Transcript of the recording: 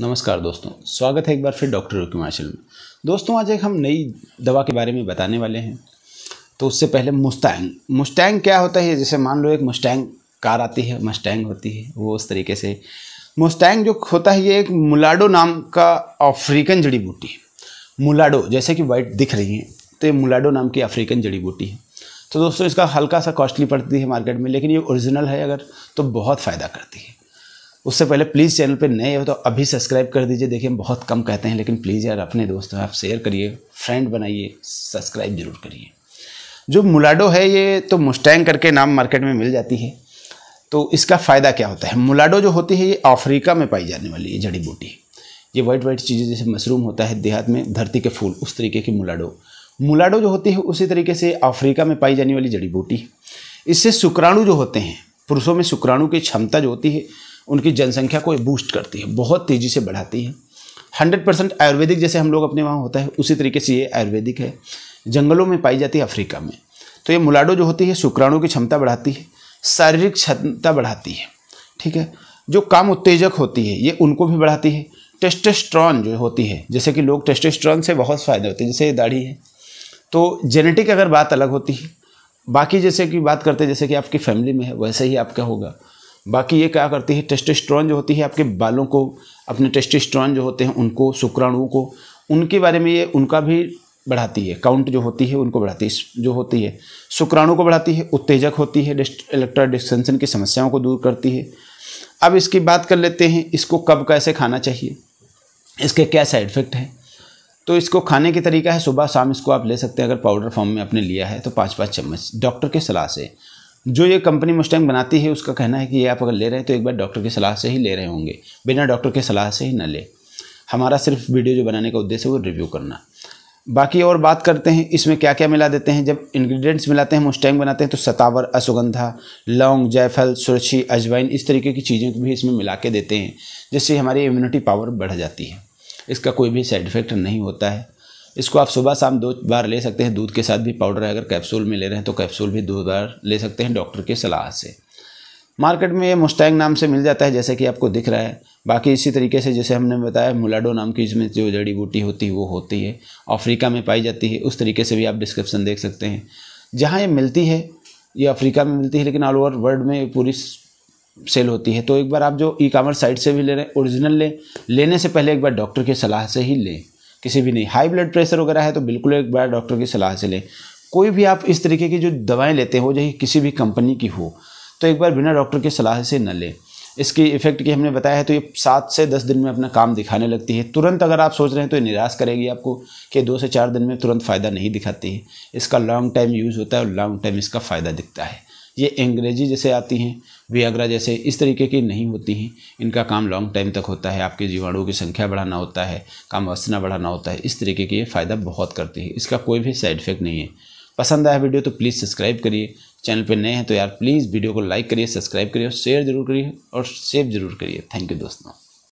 नमस्कार दोस्तों स्वागत है एक बार फिर डॉक्टर रुक्यूमाशल में दोस्तों आज एक हम नई दवा के बारे में बताने वाले हैं तो उससे पहले मुस्तैंग मुस्टैंग क्या होता है जैसे मान लो एक मुस्टैंग कार आती है मस्टैंग होती है वो उस तरीके से मुस्टैंग जो होता है ये एक मुलाडो नाम का अफ्रीकन जड़ी बूटी है मुलाडो जैसे कि वाइट दिख रही है तो ये मुलाडो नाम की अफ्रीकन जड़ी बूटी है तो दोस्तों इसका हल्का सा कॉस्टली पड़ती है मार्केट में लेकिन ये ओरिजिनल है अगर तो बहुत फ़ायदा करती है उससे पहले प्लीज़ चैनल पे नए हो तो अभी सब्सक्राइब कर दीजिए देखिए हम बहुत कम कहते हैं लेकिन प्लीज़ यार अपने दोस्तों आप शेयर करिए फ्रेंड बनाइए सब्सक्राइब जरूर करिए जो मुलाडो है ये तो मुस्टैंग करके नाम मार्केट में मिल जाती है तो इसका फ़ायदा क्या होता है मुलाडो जो होती है ये अफ्रीका में पाई जाने वाली है जड़ी बूटी ये वाइट वाइट चीज़ें जैसे मशरूम होता है देहात में धरती के फूल उस तरीके की मुलाडो मुलाडो जो होती है उसी तरीके से अफ्रीका में पाई जाने वाली जड़ी बूटी इससे शुक्राणु जो होते हैं पुरुषों में शुक्राणु की क्षमता जो होती है उनकी जनसंख्या को बूस्ट करती है बहुत तेज़ी से बढ़ाती है हंड्रेड परसेंट आयुर्वेदिक जैसे हम लोग अपने वहाँ होता है उसी तरीके से ये आयुर्वेदिक है जंगलों में पाई जाती है अफ्रीका में तो ये मुलाडो जो होती है शुक्राणु की क्षमता बढ़ाती है शारीरिक क्षमता बढ़ाती है ठीक है जो काम उत्तेजक होती है ये उनको भी बढ़ाती है टेस्टेस्ट्रॉन जो होती है जैसे कि लोग टेस्टेस्ट्रॉन से बहुत फ़ायदे होते हैं जैसे ये दाढ़ी है तो जेनेटिक अगर बात अलग होती है बाकी जैसे कि बात करते हैं जैसे कि आपकी फैमिली में है वैसे ही आपका होगा बाकी ये क्या करती है टेस्टोस्टेरोन जो होती है आपके बालों को अपने टेस्टोस्टेरोन जो होते हैं उनको शुक्राणुओं को उनके बारे में ये उनका भी बढ़ाती है काउंट जो होती है उनको बढ़ाती है जो होती है शुक्राणु को बढ़ाती है उत्तेजक होती है इलेक्ट्रा डिस्टेंसन की समस्याओं को दूर करती है अब इसकी बात कर लेते हैं इसको कब कैसे खाना चाहिए इसके क्या साइड इफ़ेक्ट हैं तो इसको खाने के तरीका है सुबह शाम इसको आप ले सकते हैं अगर पाउडर फॉर्म में आपने लिया है तो पाँच पाँच चम्मच डॉक्टर के सलाह से जो ये कंपनी मुस्टैंग बनाती है उसका कहना है कि ये आप अगर ले रहे हैं तो एक बार डॉक्टर की सलाह से ही ले रहे होंगे बिना डॉक्टर के सलाह से ही ना ले हमारा सिर्फ वीडियो जो बनाने का उद्देश्य है वो रिव्यू करना बाकी और बात करते हैं इसमें क्या क्या मिला देते हैं जब इंग्रेडिएंट्स मिलाते हैं मुस्टैंग बनाते हैं तो सतावर अश्वगंधा लौंग जायफल सुरछी अजवाइन इस तरीके की चीज़ें भी इसमें मिला के देते हैं जिससे हमारी इम्यूनिटी पावर बढ़ जाती है इसका कोई भी साइड इफेक्ट नहीं होता है इसको आप सुबह शाम दो बार ले सकते हैं दूध के साथ भी पाउडर है अगर कैप्सूल में ले रहे हैं तो कैप्सूल भी दो बार ले सकते हैं डॉक्टर की सलाह से मार्केट में ये मुस्टैंग नाम से मिल जाता है जैसे कि आपको दिख रहा है बाकी इसी तरीके से जैसे हमने बताया मुलाडो नाम की इसमें जो जड़ी बूटी होती है वो होती है अफ्रीका में पाई जाती है उस तरीके से भी आप डिस्क्रिप्शन देख सकते हैं जहाँ ये मिलती है ये अफ्रीका में मिलती है लेकिन ऑल ओवर वर्ल्ड में पूरी सेल होती है तो एक बार आप जो ई कामर्स साइट से भी ले रहे हैं ओरिजिनल लें लेने से पहले एक बार डॉक्टर की सलाह से ही लें किसी भी नहीं हाई ब्लड प्रेशर वगैरह है तो बिल्कुल एक बार डॉक्टर की सलाह से लें कोई भी आप इस तरीके की जो दवाएं लेते हो चाहे किसी भी कंपनी की हो तो एक बार बिना डॉक्टर की सलाह से न लें इसकी इफेक्ट की हमने बताया है तो ये सात से दस दिन में अपना काम दिखाने लगती है तुरंत अगर आप सोच रहे हैं तो ये निराश करेगी आपको कि दो से चार दिन में तुरंत फ़ायदा नहीं दिखाती है इसका लॉन्ग टाइम यूज़ होता है और लॉन्ग टाइम इसका फ़ायदा दिखता है ये अंग्रेजी जैसे आती हैं व्याग्रा जैसे इस तरीके की नहीं होती हैं इनका काम लॉन्ग टाइम तक होता है आपके जीवाणुओं की संख्या बढ़ाना होता है काम वसना बढ़ाना होता है इस तरीके की ये फ़ायदा बहुत करती है इसका कोई भी साइड इफेक्ट नहीं है पसंद आया वीडियो तो प्लीज़ सब्सक्राइब करिए चैनल पर नए हैं तो यार प्लीज़ वीडियो को लाइक करिए सब्सक्राइब करिए और शेयर जरूर करिए और सेव जरूर करिए थैंक यू दोस्तों